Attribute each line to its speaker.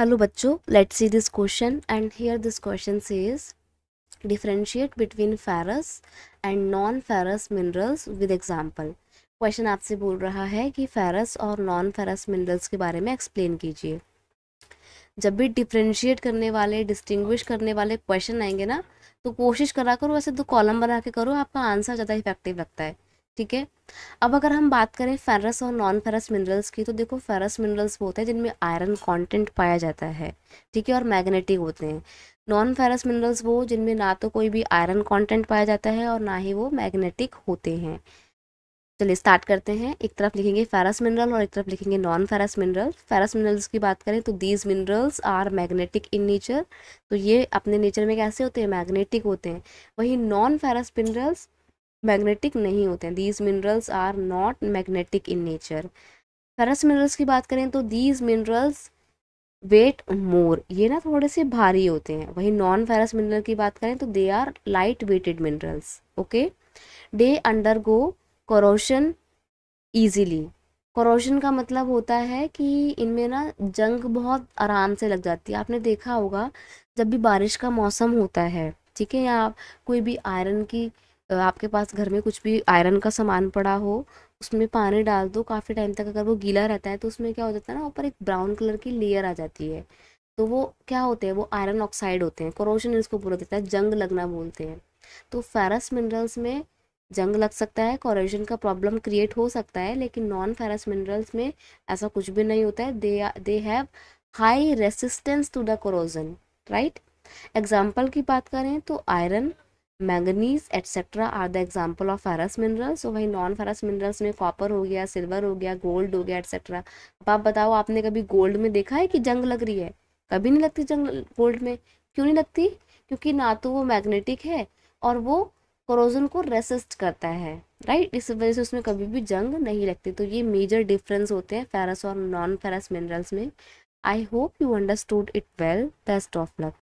Speaker 1: hello बच्चों let see this question and here this question says differentiate between ferrous and non ferrous minerals with example question आपसे बोल रहा है कि ferrous और नॉन फेरस मिनरल्स के बारे में एक्सप्लेन कीजिए जब भी डिफ्रेंशिएट करने वाले डिस्टिंग्विश करने वाले क्वेश्चन आएंगे ना तो कोशिश करा करो वैसे दो तो कॉलम बना के करो आपका आंसर ज़्यादा इफेक्टिव लगता है ठीक है अब अगर हम बात करें फेरस और नॉन फेरस मिनरल्स की तो देखो फेरस मिनरल्स वो होते हैं जिनमें आयरन कंटेंट पाया जाता है ठीक है और मैग्नेटिक होते हैं नॉन फेरस मिनरल्स वो जिनमें ना तो कोई भी आयरन कंटेंट पाया जाता है और ना ही वो मैग्नेटिक होते हैं चलिए स्टार्ट करते हैं एक तरफ लिखेंगे फेरस मिनरल और एक तरफ लिखेंगे non ferrous mineral ferrous minerals की बात करें तो these minerals are magnetic in nature तो ये अपने नेचर में कैसे होते हैं मैग्नेटिक होते हैं वही नॉन फेरस मिनरल्स मैग्नेटिक नहीं होते हैं these minerals are not magnetic in nature ferrous minerals की बात करें तो दीज मिनरल्स वेट मोर ये ना थोड़े से भारी होते हैं वही नॉन फेरस मिनरल की बात करें तो they are light weighted minerals okay they undergo corrosion easily corrosion का मतलब होता है कि इनमें ना जंग बहुत आराम से लग जाती है आपने देखा होगा जब भी बारिश का मौसम होता है ठीक है या कोई भी आयरन की आपके पास घर में कुछ भी आयरन का सामान पड़ा हो उसमें पानी डाल दो काफ़ी टाइम तक अगर वो गीला रहता है तो उसमें क्या हो जाता है ना ऊपर एक ब्राउन कलर की लेयर आ जाती है तो वो क्या होते हैं वो आयरन ऑक्साइड होते हैं क्रोशन इसको बोला जाता है जंग लगना बोलते हैं तो फेरस मिनरल्स में जंग लग सकता है कॉरोजन का प्रॉब्लम क्रिएट हो सकता है लेकिन नॉन फेरस मिनरल्स में ऐसा कुछ भी नहीं होता है they they have high resistance to the corrosion right example की बात करें तो iron manganese etcetera are the example of ferrous minerals और वही नॉन फेरस मिनरल्स में कॉपर हो गया सिल्वर हो गया गोल्ड हो गया एट्सेट्रा अब आप बताओ आपने कभी गोल्ड में देखा है कि जंग लग रही है कभी नहीं लगती जंग गोल्ड में क्यों नहीं लगती क्योंकि ना तो वो मैग्नेटिक है और वो क्रोजन को रेसिस्ट करता है राइट इस वजह से उसमें कभी भी जंग नहीं लगती तो ये मेजर डिफरेंस होते हैं फेरस और नॉन फेरस मिनरल्स में I hope you understood it well best of luck